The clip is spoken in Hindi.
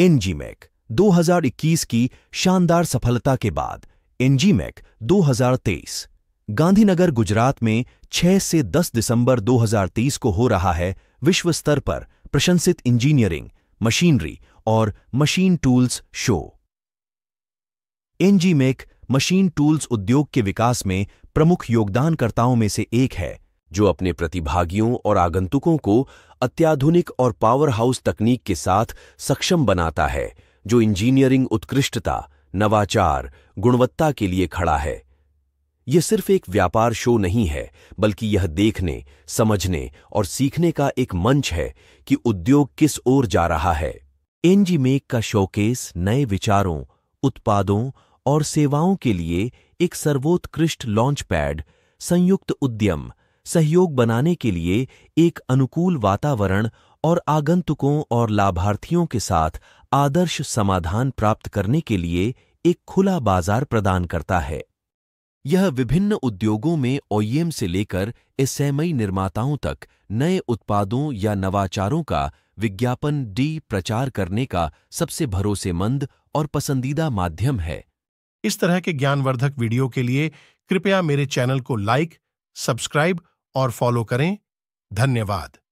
एनजीमैक 2021 की शानदार सफलता के बाद एनजीमैक 2023 गांधीनगर गुजरात में 6 से 10 दिसंबर 2023 को हो रहा है विश्व स्तर पर प्रशंसित इंजीनियरिंग मशीनरी और machine tools show Engimach machine tools उद्योग के विकास में प्रमुख योगदानकर्ताओं में से एक है जो अपने प्रतिभागियों और आगंतुकों को अत्याधुनिक और पावर हाउस तकनीक के साथ सक्षम बनाता है जो इंजीनियरिंग उत्कृष्टता नवाचार गुणवत्ता के लिए खड़ा है यह सिर्फ एक व्यापार शो नहीं है बल्कि यह देखने समझने और सीखने का एक मंच है कि उद्योग किस ओर जा रहा है एनजी मेक का शोकेस नए विचारों उत्पादों और सेवाओं के लिए एक सर्वोत्कृष्ट लॉन्च पैड संयुक्त उद्यम सहयोग बनाने के लिए एक अनुकूल वातावरण और आगंतुकों और लाभार्थियों के साथ आदर्श समाधान प्राप्त करने के लिए एक खुला बाजार प्रदान करता है यह विभिन्न उद्योगों में ओईएम e से लेकर एसएमई निर्माताओं तक नए उत्पादों या नवाचारों का विज्ञापन डी प्रचार करने का सबसे भरोसेमंद और पसंदीदा माध्यम है इस तरह के ज्ञानवर्धक वीडियो के लिए कृपया मेरे चैनल को लाइक सब्सक्राइब और फॉलो करें धन्यवाद